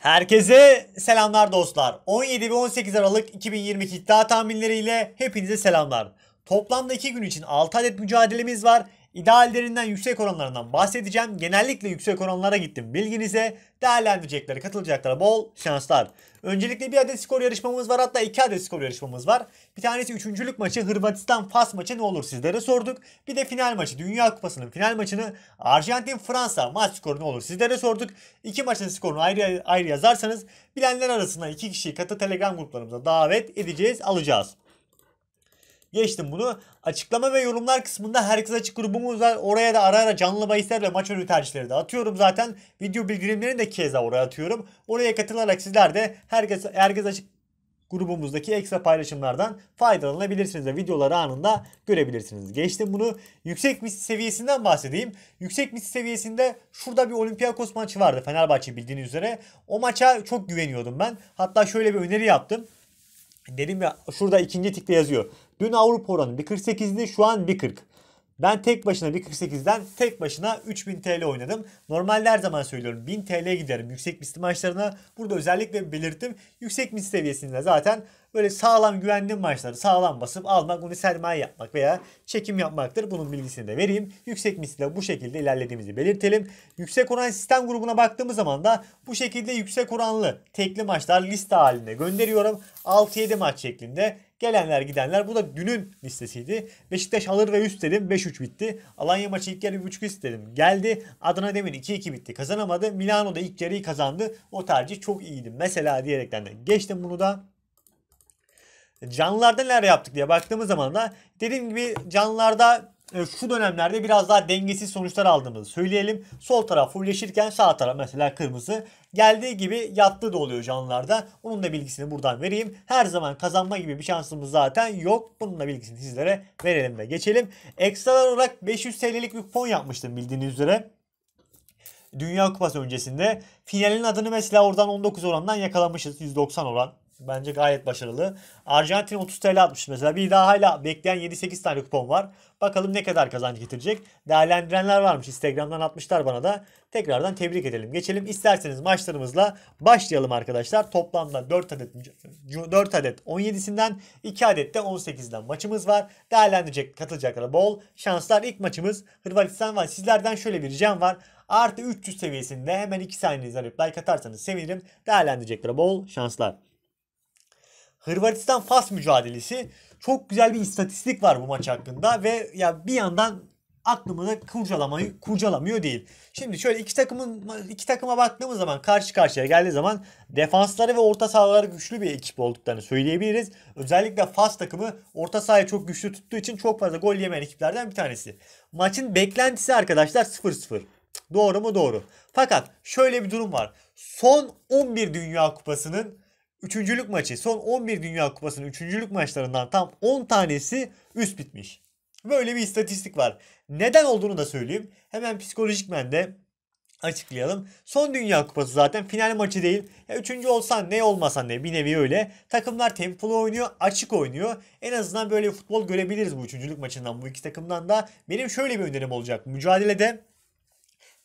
Herkese selamlar dostlar. 17 ve 18 Aralık 2022 iddia tahminleriyle hepinize selamlar. Toplamda 2 gün için 6 adet mücadelemiz var. İdeallerinden yüksek oranlarından bahsedeceğim. Genellikle yüksek oranlara gittim. Bilginize değerlendirecekleri, katılacaklara bol şanslar. Öncelikle bir adet skor yarışmamız var. Hatta iki adet skor yarışmamız var. Bir tanesi üçüncülük maçı Hırvatistan-Fas maçı ne olur sizlere sorduk. Bir de final maçı Dünya Kupası'nın final maçını Arjantin-Fransa maç skoru ne olur sizlere sorduk. İki maçın skorunu ayrı, ayrı yazarsanız bilenler arasında iki kişiyi katı Telegram gruplarımıza davet edeceğiz, alacağız. Geçtim bunu. Açıklama ve yorumlar kısmında herkes açık grubumuz var. Oraya da ara ara canlı bahisler ve maç önü tercihleri de atıyorum zaten. Video bildirimlerini de keza oraya atıyorum. Oraya katılarak sizler de herkes, herkes açık grubumuzdaki ekstra paylaşımlardan faydalanabilirsiniz ve videoları anında görebilirsiniz. Geçtim bunu yüksek mis seviyesinden bahsedeyim. Yüksek mis seviyesinde şurada bir Olympiakos maçı vardı Fenerbahçe bildiğiniz üzere. O maça çok güveniyordum ben. Hatta şöyle bir öneri yaptım. Dedim ya şurada ikinci tikte yazıyor. Dün Avrupa oranı 1.48'di şu an 1.40. Ben tek başına 1.48'den tek başına 3000 TL oynadım. Normalde her zaman söylüyorum 1000 TL giderim yüksek misli maçlarına. Burada özellikle belirttim. Yüksek misli seviyesinde zaten böyle sağlam güvenli maçları sağlam basıp almak, bunu sermaye yapmak veya çekim yapmaktır. Bunun bilgisini de vereyim. Yüksek misli bu şekilde ilerlediğimizi belirtelim. Yüksek oran sistem grubuna baktığımız zaman da bu şekilde yüksek oranlı tekli maçlar liste halinde gönderiyorum. 6-7 maç şeklinde Gelenler gidenler. Bu da dünün listesiydi. Beşiktaş alır ve üst dedim. 5-3 bitti. Alanya maçı ilk yarı 1.5 üst dedim. Geldi. Adana Demir 2-2 bitti. Kazanamadı. Milano da ilk yarıyı kazandı. O tercih çok iyiydi. Mesela diyerekten de geçtim bunu da canlılarda neler yaptık diye baktığımız zaman da dediğim gibi canlılarda e, şu dönemlerde biraz daha dengesiz sonuçlar aldığımızı söyleyelim. Sol taraf fullleşirken sağ taraf mesela kırmızı geldiği gibi yattı da oluyor canlılarda. Onun da bilgisini buradan vereyim. Her zaman kazanma gibi bir şansımız zaten yok. Bunun da bilgisini sizlere verelim ve geçelim. Ekstralar olarak 500 TL'lik bir kupon yapmıştım bildiğiniz üzere. Dünya Kupası öncesinde. Finalin adını mesela oradan 19 orandan yakalamışız. 190 oran Bence gayet başarılı. Arjantin 30 TL atmış mesela. Bir daha hala bekleyen 7-8 tane kupon var. Bakalım ne kadar kazanç getirecek. Değerlendirenler varmış. Instagram'dan atmışlar bana da. Tekrardan tebrik edelim. Geçelim İsterseniz maçlarımızla başlayalım arkadaşlar. Toplamda 4 adet 4 adet 17'sinden 2 adet de 18'den maçımız var. Değerlendirecek katılacaklara bol şanslar. İlk maçımız Hırvatistan var. Sizlerden şöyle bir ricam var. Artı 300 seviyesinde hemen 2 saniyenizi arayıp like atarsanız sevinirim. Değerlendirecekler bol şanslar. Hırvatistan Fas mücadelesi. Çok güzel bir istatistik var bu maç hakkında ve ya bir yandan aklımı da kurcalamayı kurcalamıyor değil. Şimdi şöyle iki takımın iki takıma baktığımız zaman karşı karşıya geldiği zaman defansları ve orta sahaları güçlü bir ekip olduklarını söyleyebiliriz. Özellikle Fas takımı orta sahayı çok güçlü tuttuğu için çok fazla gol yemeyen ekiplerden bir tanesi. Maçın beklentisi arkadaşlar 0-0. Doğru mu? Doğru. Fakat şöyle bir durum var. Son 11 Dünya Kupası'nın Üçüncülük maçı. Son 11 Dünya Kupası'nın üçüncülük maçlarından tam 10 tanesi üst bitmiş. Böyle bir istatistik var. Neden olduğunu da söyleyeyim. Hemen psikolojikmen de açıklayalım. Son Dünya Kupası zaten final maçı değil. Ya üçüncü olsan ne olmasan ne bir nevi öyle. Takımlar tempolu oynuyor, açık oynuyor. En azından böyle futbol görebiliriz bu üçüncülük maçından bu iki takımdan da. Benim şöyle bir önerim olacak. Mücadelede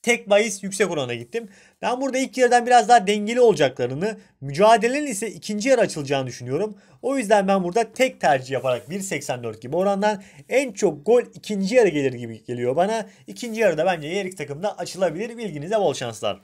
Tek bahis yüksek orana gittim. Ben burada ilk yarıdan biraz daha dengeli olacaklarını, mücadelenin ise ikinci yarı açılacağını düşünüyorum. O yüzden ben burada tek tercih yaparak 1.84 gibi orandan en çok gol ikinci yarı gelir gibi geliyor bana. İkinci yarıda bence yer iki takımda açılabilir. Bilginize bol şanslar.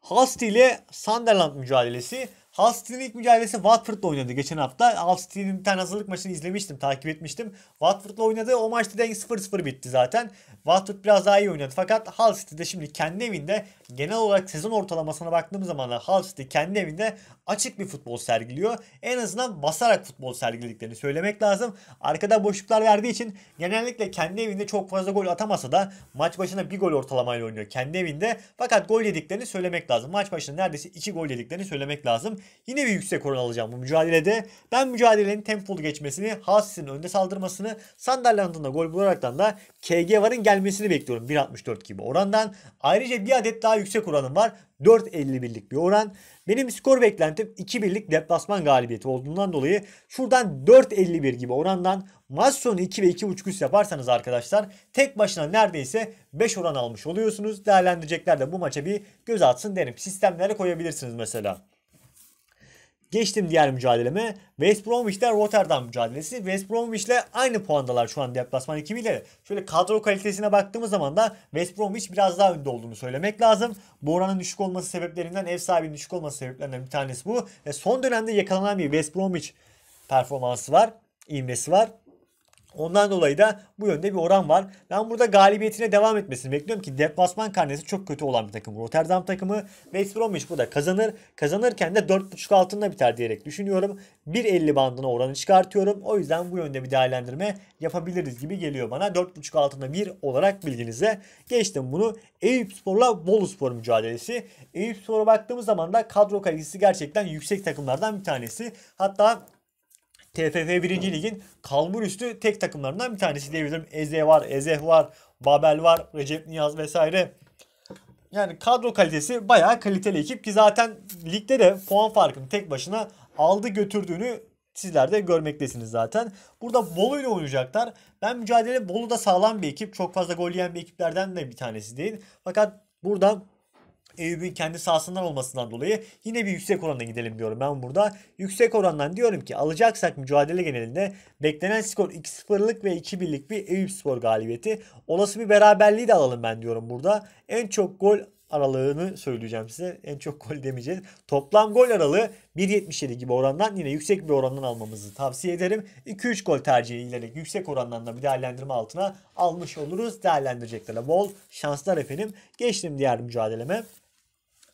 Hasti ile Sunderland mücadelesi. Hull City'nin ilk mücadelesi Watford'la oynadı geçen hafta. Hull City'nin bir tane hazırlık maçını izlemiştim, takip etmiştim. Watford'la oynadı. O maçta denk 0-0 bitti zaten. Watford biraz daha iyi oynadı. Fakat Hull City şimdi kendi evinde genel olarak sezon ortalamasına baktığım zaman da Hull City kendi evinde açık bir futbol sergiliyor. En azından basarak futbol sergilediklerini söylemek lazım. Arkada boşluklar verdiği için genellikle kendi evinde çok fazla gol atamasa da maç başına bir gol ortalamayla oynuyor kendi evinde. Fakat gol yediklerini söylemek lazım. Maç başına neredeyse iki gol yediklerini söylemek lazım yine bir yüksek oran alacağım bu mücadelede. Ben mücadelenin tempolu geçmesini, Hassin'in önde saldırmasını, Sunderland'ın da gol bularaktan da KG varın gelmesini bekliyorum 1.64 gibi orandan. Ayrıca bir adet daha yüksek oranım var. 4.51'lik bir oran. Benim skor beklentim 2-1'lik deplasman galibiyeti olduğundan dolayı şuradan 4.51 gibi orandan maç sonu 2 ve 2.5 üst yaparsanız arkadaşlar tek başına neredeyse 5 oran almış oluyorsunuz. Değerlendirecekler de bu maça bir göz atsın derim. Sistemlere koyabilirsiniz mesela. Geçtim diğer mücadeleme. West Bromwich'ten Rotterdam mücadelesi. West Bromwich'le aynı puandalar şu anda deplasman ekibiyle. Şöyle kadro kalitesine baktığımız zaman da West Bromwich biraz daha önde olduğunu söylemek lazım. Bu oranın düşük olması sebeplerinden, ev sahibinin düşük olması sebeplerinden bir tanesi bu. E son dönemde yakalanan bir West Bromwich performansı var, imlesi var. Ondan dolayı da bu yönde bir oran var. Ben burada galibiyetine devam etmesini bekliyorum ki deplasman karnesi çok kötü olan bir takım. Rotterdam takımı West Bromwich burada kazanır. Kazanırken de 4.5 altında biter diyerek düşünüyorum. 1.50 bandına oranı çıkartıyorum. O yüzden bu yönde bir değerlendirme yapabiliriz gibi geliyor bana. 4.5 altında 1 olarak bilginize geçtim bunu. Eyüp Spor'la Bolu Spor mücadelesi. Eyüp Spor'a baktığımız zaman da kadro kalitesi gerçekten yüksek takımlardan bir tanesi. Hatta TFF 1. Lig'in kalbur üstü tek takımlarından bir tanesi diyebilirim. Eze var, Ezeh var, Babel var, Recep Niyaz vesaire. Yani kadro kalitesi bayağı kaliteli ekip ki zaten ligde de puan farkını tek başına aldı götürdüğünü sizler de görmektesiniz zaten. Burada Bolu ile oynayacaklar. Ben mücadele Bolu da sağlam bir ekip. Çok fazla gol yiyen bir ekiplerden de bir tanesi değil. Fakat burada Eyüp'ün kendi sahasından olmasından dolayı yine bir yüksek oranla gidelim diyorum ben burada. Yüksek orandan diyorum ki alacaksak mücadele genelinde beklenen skor 2-0'lık ve 2-1'lik bir Eyüp Spor galibiyeti. Olası bir beraberliği de alalım ben diyorum burada. En çok gol aralığını söyleyeceğim size. En çok gol demeyeceğiz. Toplam gol aralığı 1.77 gibi orandan yine yüksek bir orandan almamızı tavsiye ederim. 2-3 gol tercihi ilerek yüksek orandan da bir değerlendirme altına almış oluruz. Değerlendireceklere bol şanslar efendim. Geçtim diğer mücadeleme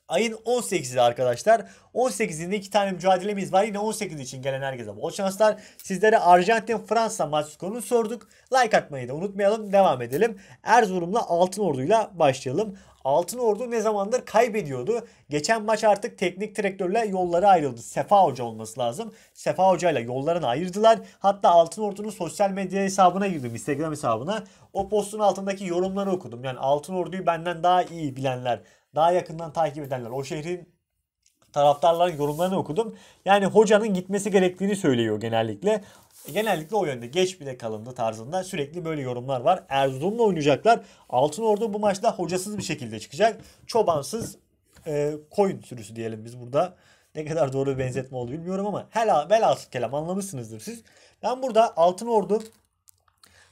ayın 18'i arkadaşlar. 18'inde iki tane mücadelemiz var. Yine 18 için gelen herkese bol şanslar. Sizlere Arjantin-Fransa maç konusunu sorduk. Like atmayı da unutmayalım. Devam edelim. Erzurum'la Altın Ordu'yla başlayalım. Altın Ordu ne zamandır kaybediyordu. Geçen maç artık teknik direktörle yolları ayrıldı. Sefa Hoca olması lazım. Sefa Hoca ile yollarını ayırdılar. Hatta Altın Ordu'nun sosyal medya hesabına girdim. Instagram hesabına. O postun altındaki yorumları okudum. Yani Altın Ordu'yu benden daha iyi bilenler daha yakından takip edenler, O şehrin taraftarların yorumlarını okudum. Yani hocanın gitmesi gerektiğini söylüyor genellikle. Genellikle o yönde geç bile kalındı tarzında sürekli böyle yorumlar var. Erzurum'la oynayacaklar. Altın Ordu bu maçta hocasız bir şekilde çıkacak. Çobansız e, koyun sürüsü diyelim biz burada. Ne kadar doğru bir benzetme oldu bilmiyorum ama hela, velhasıl kelam anlamışsınızdır siz. Ben burada Altın Ordu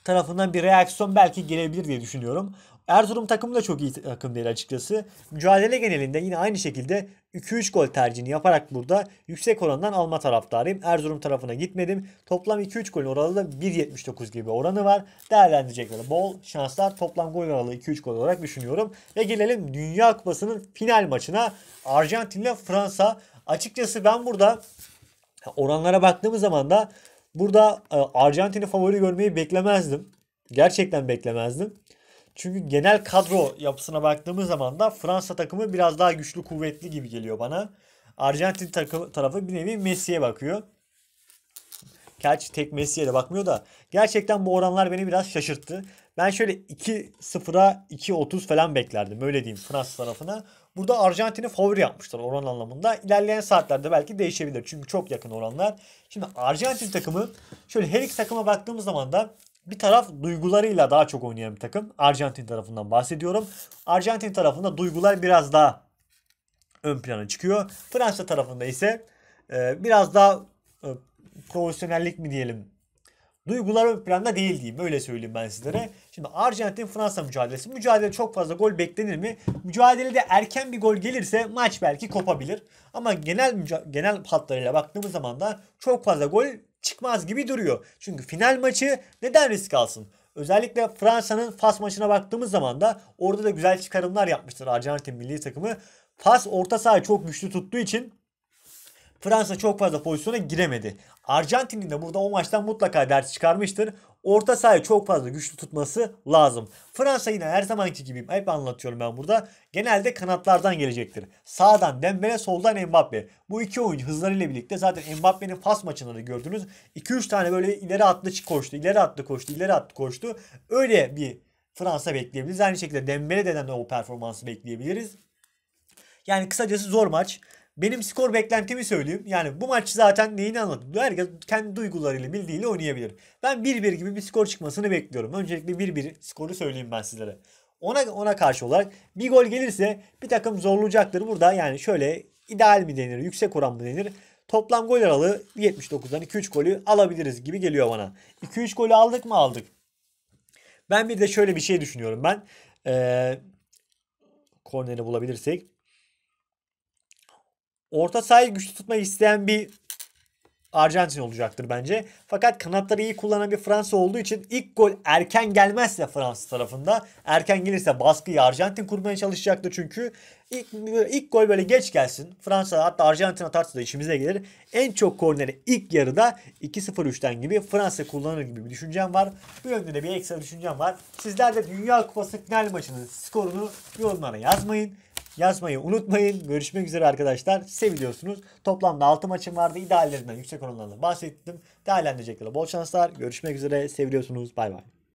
tarafından bir reaksiyon belki gelebilir diye düşünüyorum. Erzurum takımı da çok iyi takım değil açıkçası. Mücadele genelinde yine aynı şekilde 2-3 gol tercihini yaparak burada yüksek orandan alma taraftarıyım. Erzurum tarafına gitmedim. Toplam 2-3 gol oralı da 1.79 gibi oranı var. Değerlendirecekleri bol şanslar. Toplam gol oralı 2-3 gol olarak düşünüyorum. Ve gelelim Dünya Kupası'nın final maçına. Arjantin ile Fransa. Açıkçası ben burada oranlara baktığımız zaman da burada e, Arjantin'i favori görmeyi beklemezdim. Gerçekten beklemezdim. Çünkü genel kadro yapısına baktığımız zaman da Fransa takımı biraz daha güçlü kuvvetli gibi geliyor bana. Arjantin takımı, tarafı bir nevi Messi'ye bakıyor. Gerçi tek Messi'ye de bakmıyor da. Gerçekten bu oranlar beni biraz şaşırttı. Ben şöyle 2-0'a 2-30 falan beklerdim. Öyle diyeyim Fransa tarafına. Burada Arjantin'i favori yapmışlar oran anlamında. İlerleyen saatlerde belki değişebilir. Çünkü çok yakın oranlar. Şimdi Arjantin takımı şöyle her iki takıma baktığımız zaman da bir taraf duygularıyla daha çok oynayan bir takım. Arjantin tarafından bahsediyorum. Arjantin tarafında duygular biraz daha ön plana çıkıyor. Fransa tarafında ise e, biraz daha e, profesyonellik mi diyelim duygular ön planda değil diyeyim. Öyle söyleyeyim ben sizlere. Şimdi Arjantin Fransa mücadelesi. Mücadele çok fazla gol beklenir mi? Mücadelede erken bir gol gelirse maç belki kopabilir. Ama genel genel hatlarıyla baktığımız zaman da çok fazla gol çıkmaz gibi duruyor. Çünkü final maçı neden risk alsın? Özellikle Fransa'nın Fas maçına baktığımız zaman da orada da güzel çıkarımlar yapmıştır Arjantin milli takımı. Fas orta sahayı çok güçlü tuttuğu için Fransa çok fazla pozisyona giremedi. Arjantin'in de burada o maçtan mutlaka ders çıkarmıştır orta sahayı çok fazla güçlü tutması lazım. Fransa yine her zamanki gibi hep anlatıyorum ben burada. Genelde kanatlardan gelecektir. Sağdan Dembele, soldan Mbappe. Bu iki oyuncu hızlarıyla birlikte zaten Mbappe'nin pas maçında da gördünüz. 2-3 tane böyle ileri attı koştu, ileri atlı koştu, ileri atlı koştu. Öyle bir Fransa bekleyebiliriz. Aynı şekilde Dembele denen de o performansı bekleyebiliriz. Yani kısacası zor maç. Benim skor beklentimi söyleyeyim. Yani bu maç zaten neyini anladım. Herkes kendi duygularıyla bildiğiyle oynayabilir. Ben 1-1 gibi bir skor çıkmasını bekliyorum. Öncelikle 1-1 skoru söyleyeyim ben sizlere. Ona, ona karşı olarak bir gol gelirse bir takım zorlayacaktır. Burada yani şöyle ideal mi denir, yüksek oran mı denir? Toplam gol aralığı 79'dan 2-3 golü alabiliriz gibi geliyor bana. 2-3 golü aldık mı aldık. Ben bir de şöyle bir şey düşünüyorum ben. Ee, korneri bulabilirsek orta sahil güçlü tutmak isteyen bir Arjantin olacaktır bence. Fakat kanatları iyi kullanan bir Fransa olduğu için ilk gol erken gelmezse Fransa tarafında erken gelirse baskıyı Arjantin kurmaya çalışacaktır çünkü ilk, ilk gol böyle geç gelsin. Fransa hatta Arjantin atarsa da işimize gelir. En çok korneri ilk yarıda 2-0-3'ten gibi Fransa kullanır gibi bir düşüncem var. Bu yönde de bir ekstra düşüncem var. Sizler de Dünya Kupası final maçının skorunu yorumlara yazmayın yazmayı unutmayın. Görüşmek üzere arkadaşlar. Seviyorsunuz. Toplamda 6 maçım vardı. İdeallerinden yüksek oranlarla bahsettim. değerlendirecekler. bol şanslar. Görüşmek üzere. Seviyorsunuz. Bay bay.